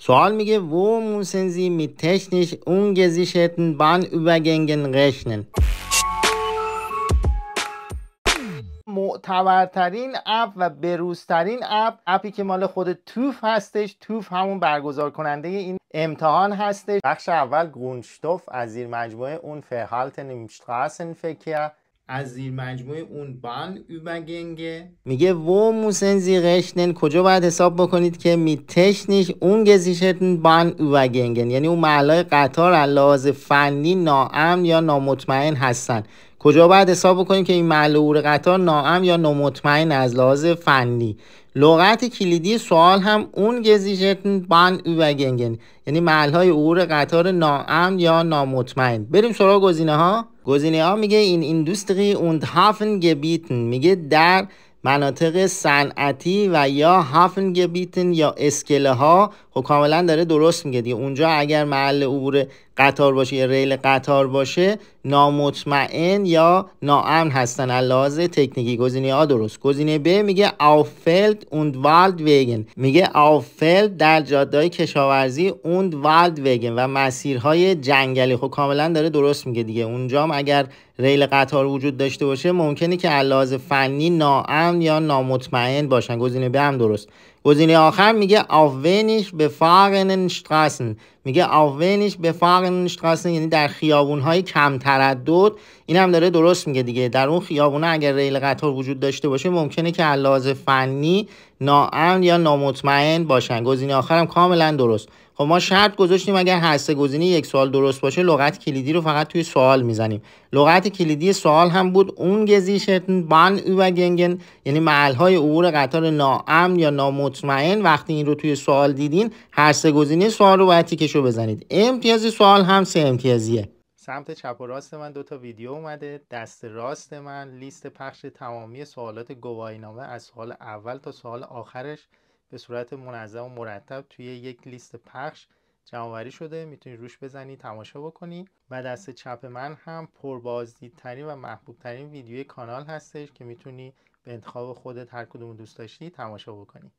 سوال میگه Sormige, wo müssen Sie mit technisch ungesicherten Bahnübergängen rechnen? معتبرترین اپ و بروزترین اپ اپی که مال خود توف هستش توف همون برگزار کننده این امتحان هستش بخش اول گونشتوف از زیر مجموعه اون فهالتن فکر از زیر مجموعه اون بان اوبگنگه میگه و موسن رشنن کجا باید حساب بکنید که می میتشنیش اون گزیشتن بان اوبگنگن یعنی اون محلهای قطار لحاظ فنی ناامن یا نامطمئن هستن کجا باید حساب بکنید که این معلور قطار ناامن یا نامطمئن از لحاظ فنی لغت کلیدی سوال هم اون گزیشتن بان اوبگنگن یعنی محلهای عبور قطار ناامن یا نامطمئن بریم سراغ گزینه ها گزینه ها میگه این ایندوستری اوند هافن گبیتن میگه در مناطق صنعتی و یا هافن گبیتن یا اسکله ها خب کاملا داره درست میگه دیگه اونجا اگر محل عبور قطار باشه یا ریل قطار باشه نامطمئن یا ناامن هستن لحاظ تکنیکی گزینه ها درست گزینه ب میگه آفلد اوند والد وگن میگه آفلد در جاده کشاورزی اون والد وگن و مسیرهای جنگلی خب کاملا داره درست میگه دیگه اونجا هم اگر ریل قطار وجود داشته باشه ممکنه که لحاظ فنی ناامن یا نامطمئن باشن گزینه ب هم درست گزینه آخر میگه auf wenig befahrenen میگه auf wenig befahrenen Straßen یعنی در خیابون های کم تردد این هم داره درست میگه دیگه در اون خیابون اگر ریل قطار وجود داشته باشه ممکنه که علاوه فنی ناامن یا نامطمئن باشن گزینه آخر هم کاملا درست خب ما شرط گذاشتیم اگر سه گزینه یک سوال درست باشه لغت کلیدی رو فقط توی سوال میزنیم لغت کلیدی سوال هم بود اون گزیشتن بان گنگن یعنی محلهای عبور قطار ناامن یا نامطمئن وقتی این رو توی سوال دیدین سه گزینه سوال رو باید تیکش رو بزنید امتیاز سوال هم سه امتیازیه سمت چپ و راست من دو تا ویدیو اومده دست راست من لیست پخش تمامی سوالات گواهینامه از سوال اول تا سوال آخرش به صورت منظم و مرتب توی یک لیست پخش جمعآوری شده میتونی روش بزنی تماشا بکنی و دست چپ من هم پربازدیدترین و محبوبترین ویدیوی کانال هستش که میتونی به انتخاب خودت هر کدوم دوست داشتی تماشا بکنی